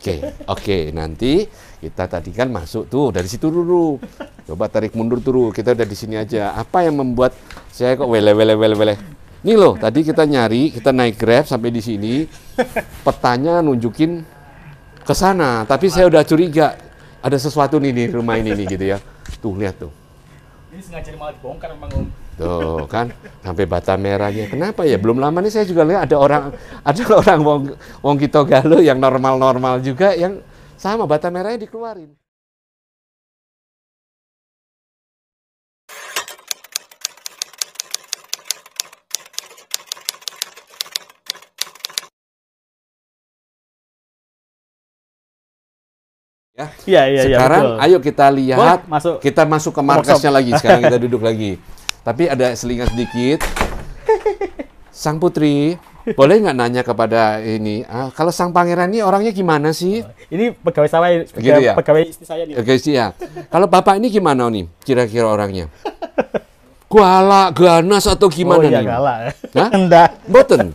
Oke, okay, oke. Okay. Nanti kita tadi kan masuk tuh dari situ dulu. Coba tarik mundur dulu. Kita udah di sini aja. Apa yang membuat saya kok wele wele wele wele? Ini loh, tadi kita nyari, kita naik Grab sampai di sini. Petanya nunjukin ke sana, tapi saya udah curiga ada sesuatu nih di rumah ini nih gitu ya. Tuh lihat tuh. Ini sengaja malah dibongkar memang Tuh gitu, kan sampai bata merahnya. Kenapa ya? Belum lama nih saya juga lihat ada orang ada orang wong wong kita galuh yang normal-normal juga yang sama bata merahnya dikeluarin. Ya, ya, ya sekarang ya, ayo kita lihat, Wah, masuk. kita masuk ke markasnya lagi. Sekarang kita duduk lagi. Tapi ada selingan sedikit. Sang putri, boleh nggak nanya kepada ini? Ah, kalau sang pangeran ini orangnya gimana sih? Ini pegawai saya, pegawai, gitu ya? pegawai istri saya nih. Pegawai istri ya. kalau bapak ini gimana nih? Kira-kira orangnya? Galak, ganas atau gimana oh, iya, nih? Galak. Hah? Enggak. Boten.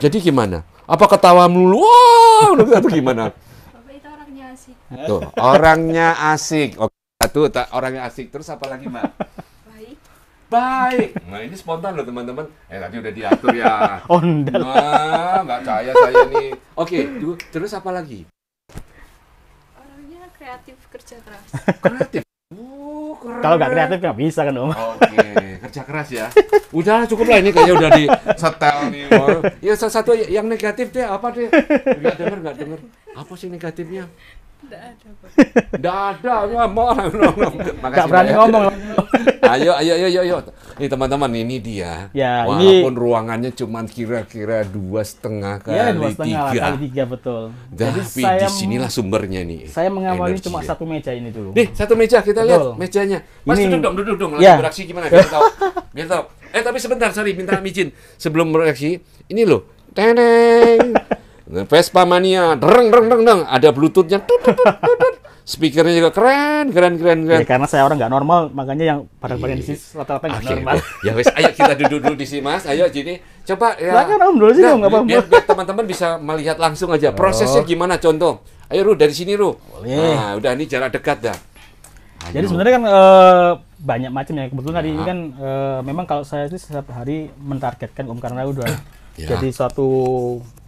Jadi gimana? Apa ketawa melulu? Wah, wow, atau gimana? Bapak itu orangnya asik. Tuh, orangnya asik. Oke, satu orangnya asik. Terus apa lagi, Mbak? baik. Nah ini spontan loh teman-teman. Eh tadi udah diatur ya. enggak. Nah enggak percaya saya nih. Oke, okay, terus apa lagi? Orangnya kreatif kerja keras. Kreatif. Uh, Kalau nggak kreatif nggak bisa kan om. Oke, okay. kerja keras ya. Udah cukup lah ini kayaknya udah di setel nih. Ya satu yang negatif deh apa deh? Nggak denger nggak denger. Apa sih negatifnya? Tidak ada, Pak. Tidak ada, ngomong. Tidak berani ngomong. ayo, ayo, ayo, ayo. Ini teman-teman, ini dia. Ya, Walaupun ini... ruangannya cuma kira-kira dua setengah kali ya, dua setengah tiga. kali tiga, betul. Tapi Jadi saya, sumbernya nih. Saya mengawali cuma ya. satu meja ini dulu. Nih, satu meja, kita lihat mejanya. Mas, ini... duduk dong, duduk dong. Lagi ya. beraksi gimana, biar tahu. biar tahu. Eh, tapi sebentar, sorry, minta izin. Sebelum beraksi, ini loh, teneng Vespa Mania, dereng, dereng, dereng, dereng. ada bluetoothnya, speakernya juga keren, keren, keren, keren. Ya, karena saya orang nggak normal, makanya yang pada pada di sini iya. rata-rata nggak normal. Ya wes, ayo kita duduk dulu di sini mas, ayo jadi coba ya. Nah, kan om dulu sih nah, nggak apa-apa. Biar, teman-teman bisa melihat langsung aja prosesnya oh. gimana contoh. Ayo ruh dari sini ruh. Boleh. Nah udah ini jarak dekat dah. Ayo. Jadi sebenarnya kan eh, banyak macam ya. Kebetulan nah. hari ini kan e, memang kalau saya sih setiap hari mentargetkan Om karena udah ya. jadi suatu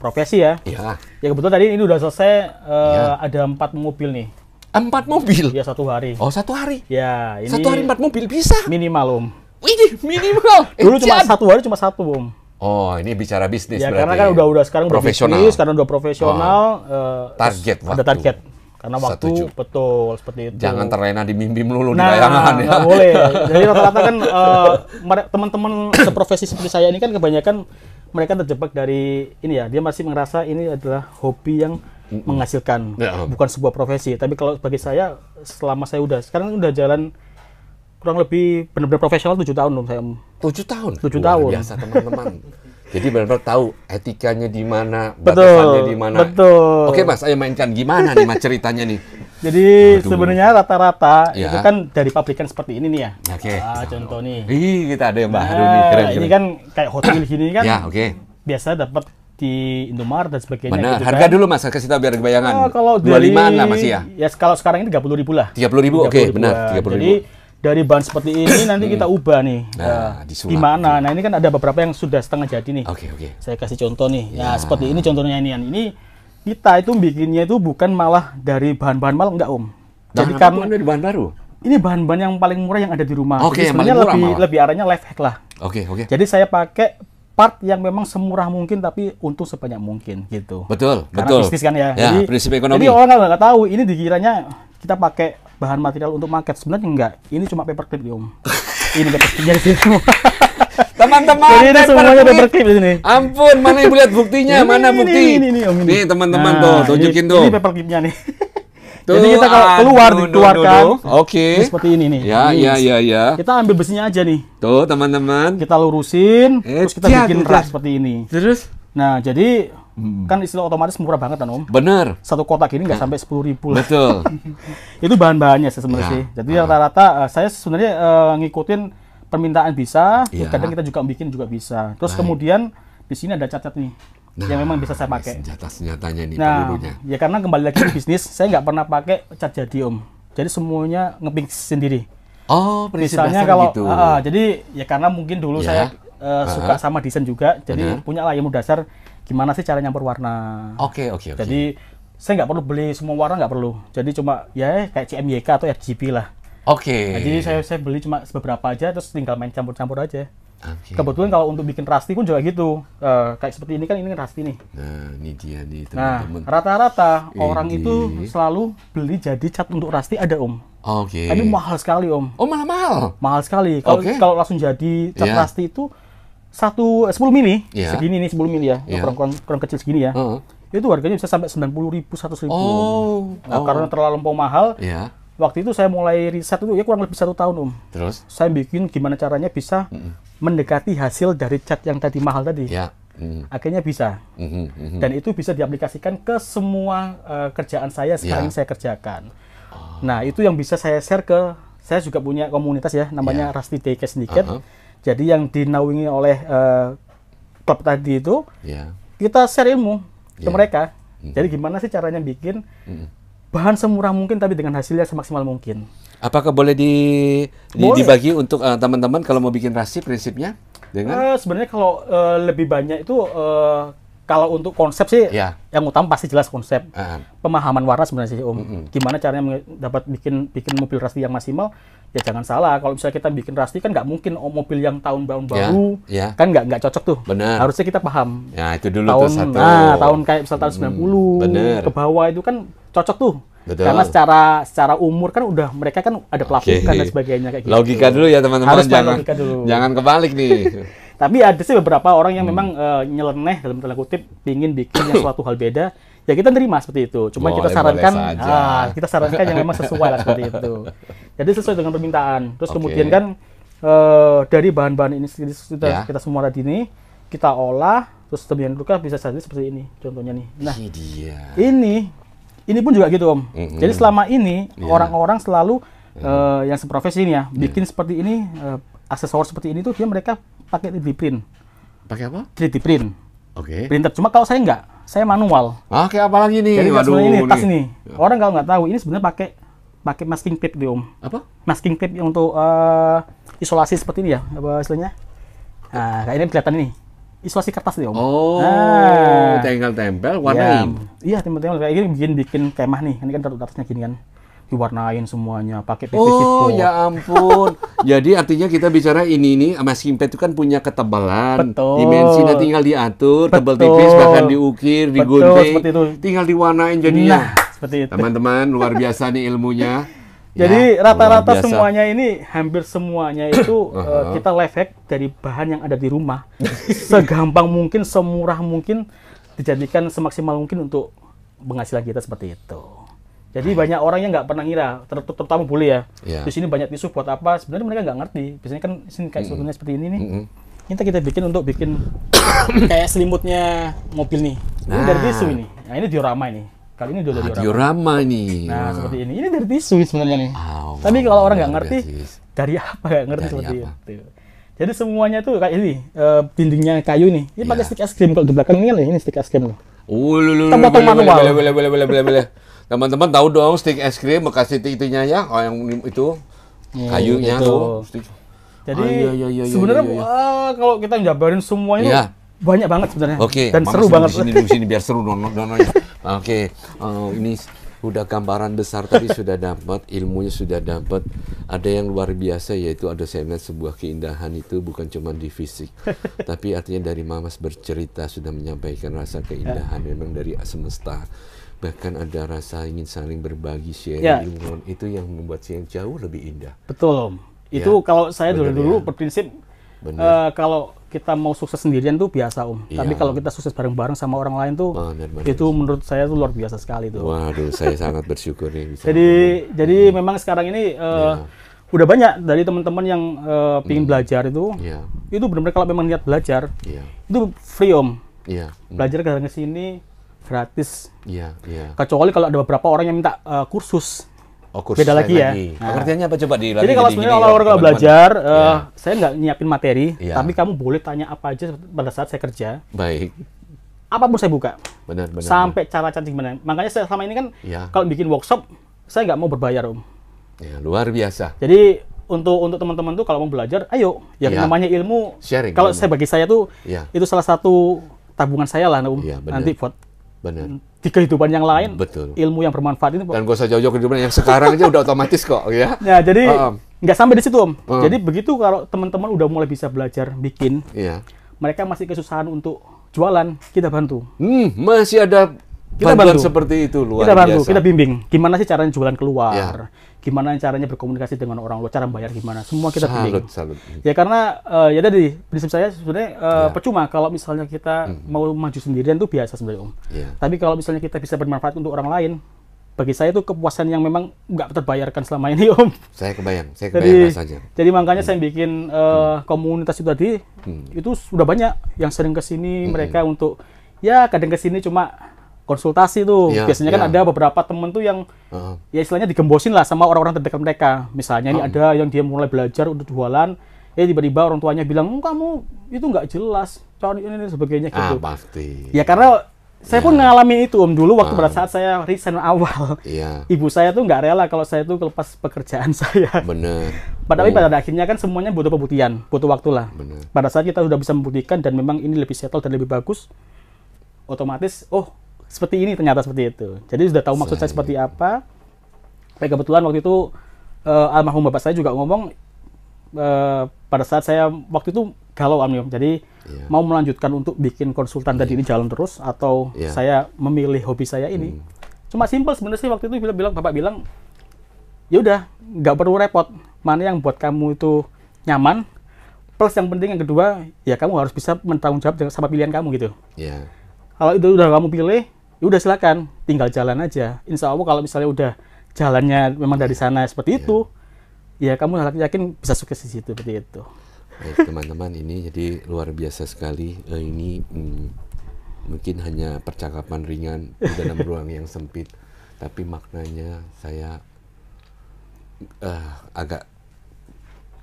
profesi ya. Ya. Ya kebetulan tadi ini udah selesai uh, ya. ada empat mobil nih. Empat mobil? Ya satu hari. Oh satu hari? Ya. Ini satu hari empat mobil bisa? Minimal om. Ini minimal. Dulu cuma satu hari cuma satu om. Oh ini bicara bisnis ya, berarti. Karena kan ya. udah udah sekarang profesional. udah bisnis, karena udah profesional. Oh. Uh, target waktu. Ada target. Karena waktu Setuju. betul seperti itu. Jangan terlena di mimpi melulu nah, di layangan ya. boleh. Jadi rata-rata kan uh, teman-teman seprofesi seperti saya ini kan kebanyakan mereka terjebak dari ini ya dia masih merasa ini adalah hobi yang menghasilkan ya, oh. bukan sebuah profesi tapi kalau bagi saya selama saya udah sekarang udah jalan kurang lebih benar-benar profesional tujuh tahun dong saya tujuh tahun tujuh tahun biasa teman-teman jadi benar-benar tahu etikanya di mana batasannya di mana betul oke mas saya mainkan gimana nih mas ceritanya nih jadi Aduh. sebenarnya rata-rata ya. itu kan dari pabrikan seperti ini nih ya. Oke. Okay. Ah, contoh nih. Ih, kita ada yang nah, baru nah, nih. Keren, keren. Ini kan kayak hotel gini kan. Ya, oke. Okay. Biasa dapat di Indomaret dan sebagainya. Benar. Gitu Harga kan. dulu Mas, kasih tahu biar kebayangan. Oh, kalau dari, 25 lah masih ya. Ya kalau sekarang ini 30 ribu lah. 30 ribu, oke, okay, benar. 30 ribu. Jadi dari bahan seperti ini nanti hmm. kita ubah nih. Nah, eh, Di mana? Nah, ini kan ada beberapa yang sudah setengah jadi nih. Oke, okay, oke. Okay. Saya kasih contoh nih. Nah, ya, nah, seperti ini contohnya ini. Nah, ini kita itu bikinnya itu bukan malah dari bahan-bahan mal enggak om. Nah, jadi kamu ini bahan baru. Ini bahan-bahan yang paling murah yang ada di rumah. Oke, okay, sebenarnya lebih malah. lebih arahnya life hack lah. Oke, okay, oke. Okay. Jadi saya pakai part yang memang semurah mungkin tapi untung sebanyak mungkin gitu. Betul, Karena betul. bisnis kan ya. ya jadi prinsip ekonomi. Jadi orang nggak tahu ini dikiranya kita pakai bahan material untuk market sebenarnya enggak. Ini cuma paper clip, om. ini paperclip jadi sini teman-teman jadi ini semuanya paper clip di sini ampun mana ibu lihat buktinya ini, mana bukti ini, ini, ini, nih teman-teman nah, tuh tunjukin tuh ini paper clipnya nih Tuh, Jadi kita kalau keluar aduh, dikeluarkan. Oke. Okay. seperti ini nih. Ya, ini. ya, ya, ya. Kita ambil besinya aja nih. Tuh, teman-teman. Kita lurusin, eh, terus kita ya, bikin ras seperti ini. Terus? Nah, jadi hmm. kan istilah otomatis murah banget kan Om. Bener. Satu kotak ini nggak ya. sampai sepuluh ribu. Betul. Itu bahan-bahannya sih sebenarnya ya. sih. Jadi rata-rata uh. uh, saya sebenarnya uh, ngikutin permintaan bisa, ya. kadang kita juga bikin juga bisa. Terus Baik. kemudian di sini ada cacat nih. Nah, yang memang bisa saya pakai. Senjata senjatanya ini. nah, Ya karena kembali lagi ke bisnis, saya nggak pernah pakai cat jadi om. Jadi semuanya ngeping sendiri. Oh, misalnya kalau gitu. uh, jadi ya karena mungkin dulu ya. saya uh, eh, uh ah, -huh. suka sama desain juga, jadi punya lah ilmu dasar gimana sih cara nyampur warna. Oke okay, oke okay, oke. Okay. Jadi saya nggak perlu beli semua warna nggak perlu. Jadi cuma ya kayak CMYK atau RGB lah. Oke. Okay. Nah, jadi saya saya beli cuma beberapa aja terus tinggal main campur-campur aja. Okay. Kebetulan kalau untuk bikin rasti pun juga gitu. Uh, kayak seperti ini kan ini rasti nih. Nah, ini dia nih nah, teman-teman. Nah, rata-rata orang itu selalu beli jadi cat untuk rasti ada, Om. Oke. Okay. Tapi mahal sekali, Om. Oh, mahal mahal. Mahal sekali. Kalau okay. kalau langsung jadi cat yeah. rasti itu satu eh, sepuluh mili, yeah. segini nih sepuluh mili ya. Yeah. Iya. Kurang, kurang kurang kecil segini ya. Uh -huh. Itu harganya bisa sampai sembilan puluh ribu seratus ribu. Oh. Nah, oh. karena terlalu mahal. Yeah waktu itu saya mulai riset itu ya kurang lebih satu tahun om. Terus? Saya bikin gimana caranya bisa mm-hmm. mendekati hasil dari cat yang tadi mahal tadi. Ya. mm Akhirnya bisa. Mm-hmm, mm-hmm. Dan itu bisa diaplikasikan ke semua uh, kerjaan saya sekarang ya. saya kerjakan. Oh. Nah itu yang bisa saya share ke saya juga punya komunitas ya namanya yeah. Rusty Daycare Syndicate. Uh-huh. Jadi yang dinaungi oleh uh, klub tadi itu yeah. kita share ilmu yeah. ke ya. mereka. Mm-hmm. Jadi gimana sih caranya bikin mm-hmm bahan semurah mungkin tapi dengan hasilnya semaksimal mungkin. Apakah boleh di, di boleh. dibagi untuk uh, teman-teman kalau mau bikin rasi prinsipnya? Dengan uh, sebenarnya kalau uh, lebih banyak itu uh, kalau untuk konsep sih yeah. yang utama pasti jelas konsep. Uh ah, -huh. Ah. Pemahaman warna sebenarnya sih Om. Mm -hmm. Gimana caranya dapat bikin bikin mobil rasti yang maksimal? Ya jangan salah kalau misalnya kita bikin rasti kan nggak mungkin om oh, mobil yang tahun baru ya, baru yeah. yeah. kan nggak nggak cocok tuh. Bener. Harusnya kita paham. Ya itu dulu tahun, tuh satu. Nah, tahun kayak misalnya tahun sembilan -hmm. ke bawah itu kan cocok tuh. Betul. Karena secara secara umur kan udah mereka kan ada pelapukan okay. dan sebagainya kayak gitu. Logika dulu ya teman-teman Harus jangan logika dulu. jangan kebalik nih. Tapi ada sih beberapa orang yang hmm. memang uh, nyeleneh dalam tanda kutip ingin bikin sesuatu suatu hal beda. Ya kita terima seperti itu. Cuma boleh, kita sarankan ah, kita sarankan yang memang sesuai lah seperti itu. Jadi sesuai dengan permintaan. Terus okay. kemudian kan uh, dari bahan-bahan ini kita, ya. kita semua tadi ini kita olah terus kemudian bisa saja seperti ini contohnya nih. Nah, ini ini pun juga gitu om. Mm-hmm. Jadi selama ini orang iya. orang-orang selalu -hmm. uh, yang seprofesi ini ya iya. bikin yeah. seperti ini uh, aksesoris seperti ini tuh dia mereka pakai 3D print. Pakai apa? 3D print. Oke. Okay. Printer. Cuma kalau saya enggak, saya manual. Ah, kayak apa lagi nih? Jadi Waduh, ini tas ini. Orang kalau nggak tahu ini sebenarnya pakai pakai masking tape di om. Apa? Masking tape untuk uh, isolasi seperti ini ya, apa istilahnya? Nah, kayak ini kelihatan ini isolasi kertas deh om. Oh, nah. tempel-tempel, warnain. Iya, iya tempel-tempel kayak gini bikin bikin kemah nih. Ini kan kertasnya gini kan diwarnain semuanya pakai PVC Oh, gitu. ya ampun. Jadi artinya kita bicara ini ini masking pad itu kan punya ketebalan. Betul. Dimensinya tinggal diatur, tebal tipis bahkan diukir, digunting. Tinggal diwarnain jadinya. Nah, Teman-teman luar biasa nih ilmunya. Jadi ya, rata-rata semuanya ini hampir semuanya itu uh, kita life hack dari bahan yang ada di rumah. Segampang mungkin, semurah mungkin dijadikan semaksimal mungkin untuk penghasilan kita seperti itu. Jadi banyak orang yang nggak pernah ngira, terutama boleh ya. ya. Di sini banyak tisu buat apa? Sebenarnya mereka nggak ngerti. Biasanya kan sini kayak mm -hmm. seperti ini nih. Mm -hmm. Ini kita bikin untuk bikin kayak selimutnya mobil nih. Ini nah. dari tisu ini. Nah ini diorama ini. Kali ini udah dari ah, diorama. nih. Nah, seperti ini. Ini dari tisu sebenarnya nih. Oh, Tapi kalau orang nggak ngerti dari apa nggak ngerti dari seperti apa? itu. Jadi semuanya tuh kayak ini, uh, kayu nih. Ini yeah. pakai iya. stick es krim kalau di belakang ini kan ini stick es krim loh. Oh, lu boleh boleh boleh boleh boleh boleh. Teman-teman tahu dong stick es krim bekas titik itunya ya, oh, yang itu iya, kayunya tuh. Jadi oh, iya, sebenarnya kalau kita jabarin semuanya banyak banget sebenarnya. Oke. Okay, Dan seru banget. Di sini, di sini biar seru nono nononya. Oke, eh, ini udah gambaran besar tapi sudah dapat, ilmunya sudah dapat. Ada yang luar biasa yaitu ada saya melihat sebuah keindahan itu bukan cuma di fisik, tapi artinya dari Mamas bercerita sudah menyampaikan rasa keindahan yeah. memang dari semesta bahkan ada rasa ingin saling berbagi sharing yeah. ilmu itu yang membuat siang jauh lebih indah. Betul om. Ya. Itu ya, kalau saya dulu dulu ya. berprinsip Uh, kalau kita mau sukses sendirian tuh biasa om. Iya. Tapi kalau kita sukses bareng-bareng sama orang lain tuh, benar, benar. itu menurut saya tuh luar biasa sekali tuh. Waduh, saya sangat bersyukur nih. Bisa jadi ngomong. jadi hmm. memang sekarang ini uh, eh, yeah. udah banyak dari teman-teman yang uh, pingin hmm. belajar itu, yeah. itu benar-benar kalau memang niat belajar, yeah. itu free om. Yeah. Hmm. Belajar ke sini gratis. Iya. Yeah. Yeah. Kecuali kalau ada beberapa orang yang minta uh, kursus. Oh, kursus beda lagi ya. Nah. Pengertiannya Nah. apa coba di Jadi kalau sebenarnya kalau ya? orang belajar, uh, saya nggak nyiapin materi, yeah. tapi kamu boleh tanya apa aja pada saat saya kerja. Baik. Apapun saya buka. Benar, benar. Sampai cara cantik benar. Makanya saya selama ini kan yeah. kalau bikin workshop, saya nggak mau berbayar om. Ya, luar biasa. Jadi untuk untuk teman-teman tuh kalau mau belajar, ayo. Yang yeah. namanya ilmu. Sharing. Kalau saya bagi saya tuh, yeah. itu salah satu tabungan saya lah om. Iya, Nanti buat Benar. Di kehidupan yang lain, Betul. ilmu yang bermanfaat itu. Dan gue usah jauh-jauh kehidupan yang sekarang aja udah otomatis kok, ya. Ya, jadi nggak um. sampai di situ om. Um. Jadi begitu kalau teman-teman udah mulai bisa belajar bikin, yeah. mereka masih kesusahan untuk jualan, kita bantu. Hmm, masih ada kita bantuan bantu. seperti itu luar kita bantu biasa. kita bimbing gimana sih caranya jualan keluar ya. gimana caranya berkomunikasi dengan orang luar cara bayar gimana semua kita salut, bimbing salut. ya karena uh, ya tadi prinsip saya sebenarnya uh, ya. percuma kalau misalnya kita hmm. mau maju sendirian itu biasa sebenarnya om ya. tapi kalau misalnya kita bisa bermanfaat untuk orang lain bagi saya itu kepuasan yang memang nggak terbayarkan selama ini om. Saya kebayang, saya kebayang jadi, rasanya. Jadi makanya hmm. saya bikin uh, komunitas itu tadi, hmm. itu sudah banyak yang sering kesini hmm. mereka untuk ya kadang ke sini cuma konsultasi tuh. Yeah, Biasanya yeah. kan iya. ada beberapa temen tuh yang uh. ya istilahnya digembosin lah sama orang-orang terdekat mereka. Misalnya uh. ini ada yang dia mulai belajar untuk jualan, ya tiba-tiba orang tuanya bilang, hm, "Kamu itu nggak jelas." Cari ini, ini sebagainya ah, gitu. Ah, pasti. Ya karena saya yeah. pun iya. ngalamin itu om dulu waktu uh. pada ah. saat saya resign awal. Yeah. Ibu saya tuh nggak rela kalau saya tuh kelepas pekerjaan saya. Padahal oh. pada akhirnya kan semuanya butuh pembuktian, butuh waktu lah. Pada saat kita sudah bisa membuktikan dan memang ini lebih settle dan lebih bagus, otomatis oh seperti ini ternyata seperti itu. Jadi sudah tahu maksud saya, seperti apa. Tapi kebetulan waktu itu uh, almarhum bapak saya juga ngomong uh, pada saat saya waktu itu galau almarhum. Jadi yeah. mau melanjutkan untuk bikin konsultan yeah. dan ini jalan terus atau yeah. saya memilih hobi saya ini. Hmm. Cuma simpel sebenarnya sih waktu itu bilang, bilang bapak bilang ya udah nggak perlu repot mana yang buat kamu itu nyaman plus yang penting yang kedua ya kamu harus bisa bertanggung jawab sama pilihan kamu gitu yeah. kalau itu udah kamu pilih ya udah silakan tinggal jalan aja insya allah kalau misalnya udah jalannya memang dari sana seperti yeah. itu ya kamu yakin bisa sukses di situ seperti itu baik teman-teman ini jadi luar biasa sekali uh, ini mm, mungkin hanya percakapan ringan di dalam ruang yang sempit tapi maknanya saya uh, agak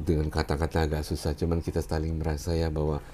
dengan kata-kata agak susah cuman kita saling merasa ya bahwa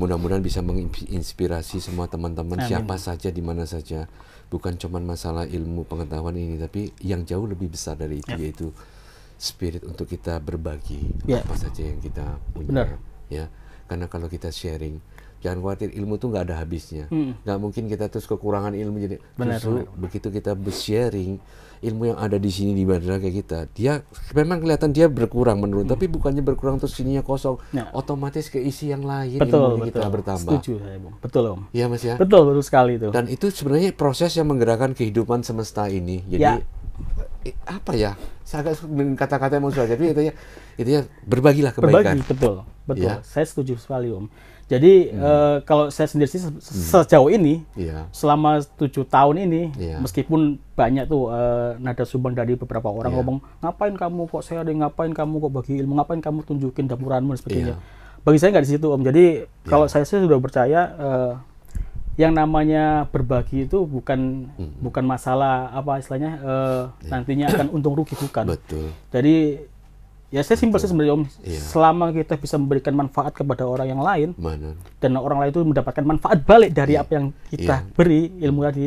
mudah-mudahan bisa menginspirasi semua teman-teman siapa saja di mana saja bukan cuma masalah ilmu pengetahuan ini tapi yang jauh lebih besar dari itu ya. yaitu spirit untuk kita berbagi ya. apa saja yang kita punya Benar. ya karena kalau kita sharing jangan khawatir ilmu itu nggak ada habisnya hmm. nggak mungkin kita terus kekurangan ilmu jadi benar, justru benar. begitu kita bersharing ilmu yang ada di sini di kayak kita dia memang kelihatan dia berkurang menurun hmm. tapi bukannya berkurang terus sininya kosong ya. otomatis keisi yang lain betul, ilmu betul. kita bertambah setuju saya bang, betul om iya mas ya betul betul sekali itu dan itu sebenarnya proses yang menggerakkan kehidupan semesta ini jadi ya. Eh, apa ya saya agak kata-kata yang mau Jadi itu ya itu ya berbagilah kebaikan berbagi betul betul ya. saya setuju sekali om jadi hmm. uh, kalau saya sendiri sih se hmm. sejauh ini, yeah. selama tujuh tahun ini, yeah. meskipun banyak tuh uh, nada sumbang dari beberapa orang yeah. ngomong, ngapain kamu kok sharing, ngapain kamu kok bagi ilmu, ngapain kamu tunjukin dapuranmu dan sebagainya. Yeah. Bagi saya nggak di situ om. Jadi yeah. kalau saya sih sudah percaya uh, yang namanya berbagi itu bukan hmm. bukan masalah apa istilahnya uh, yeah. nantinya akan untung rugi bukan. Betul. Jadi ya saya simpel sih sebenarnya om iya. selama kita bisa memberikan manfaat kepada orang yang lain Benar. dan orang lain itu mendapatkan manfaat balik dari iya. apa yang kita iya. beri ilmu tadi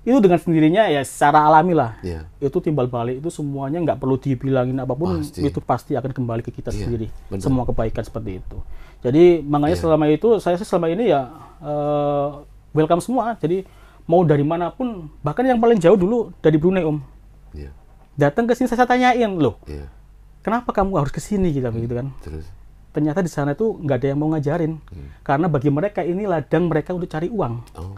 itu dengan sendirinya ya secara alami lah iya. itu timbal balik itu semuanya nggak perlu dibilangin apapun pasti. itu pasti akan kembali ke kita iya. sendiri Benar. semua kebaikan seperti itu jadi makanya iya. selama itu saya sih selama ini ya uh, welcome semua jadi mau dari manapun bahkan yang paling jauh dulu dari Brunei om iya. datang ke sini saya tanyain loh iya kenapa kamu harus ke sini gitu, hmm. gitu kan Terus. ternyata di sana itu nggak ada yang mau ngajarin hmm. karena bagi mereka ini ladang mereka untuk cari uang oh.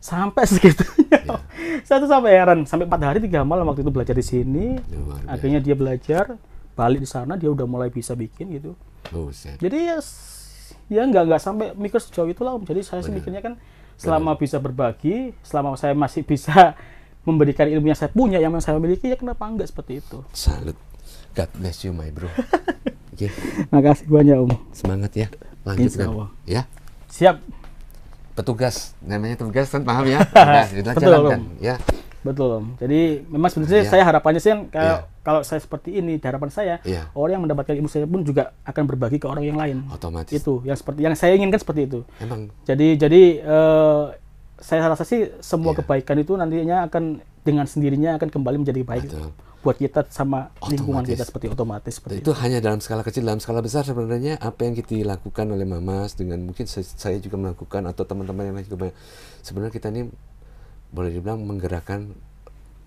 sampai segitunya yeah. saya tuh sampai heran sampai empat hari tiga malam waktu itu belajar di sini Luar akhirnya dia belajar balik di sana dia udah mulai bisa bikin gitu Oh, jadi ya ya nggak nggak sampai mikir sejauh itu lah jadi saya sih mikirnya kan selama bisa berbagi selama saya masih bisa memberikan ilmu yang saya punya yang saya miliki ya kenapa enggak seperti itu salut God bless you my bro. Oke. Okay. Makasih banyak Om. Semangat ya. lanjutkan, ya. Siap. Petugas namanya petugas kan paham ya. Nah, Betul, jalankan om. Kan? ya. Betul Om. Jadi memang sebenarnya ya. saya harapannya sih kalau ya. kalau saya seperti ini harapan saya ya. orang yang mendapatkan ilmu saya pun juga akan berbagi ke orang yang lain. Otomatis. Itu yang seperti yang saya inginkan seperti itu. Emang. Jadi jadi uh, saya rasa sih semua ya. kebaikan itu nantinya akan dengan sendirinya akan kembali menjadi baik. Betul buat kita sama otomatis. lingkungan kita seperti otomatis seperti itu, itu hanya dalam skala kecil dalam skala besar sebenarnya apa yang kita lakukan oleh mamas dengan mungkin saya juga melakukan atau teman-teman yang lain juga banyak sebenarnya kita ini boleh dibilang menggerakkan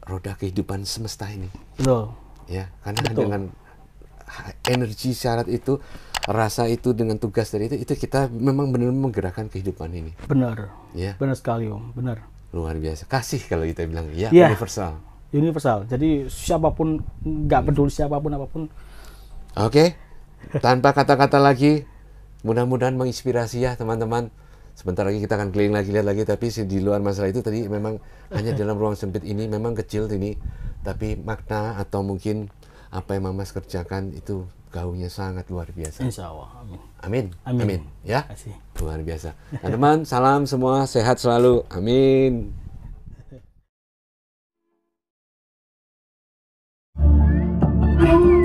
roda kehidupan semesta ini betul ya karena betul. dengan energi syarat itu rasa itu dengan tugas dari itu itu kita memang benar menggerakkan kehidupan ini benar ya benar sekali om benar luar biasa kasih kalau kita bilang ya, ya. universal universal. Jadi siapapun nggak peduli siapapun apapun. Oke. Okay. Tanpa kata-kata lagi, mudah-mudahan menginspirasi ya teman-teman. Sebentar lagi kita akan keliling lagi lihat lagi tapi di luar masalah itu tadi memang hanya dalam ruang sempit ini memang kecil ini tapi makna atau mungkin apa yang Mamas kerjakan itu gaungnya sangat luar biasa. Insya Allah. Amin. Amin. Amin. amin. Ya. Kasih. Luar biasa. Nah, teman, salam semua sehat selalu. Amin. Thank you.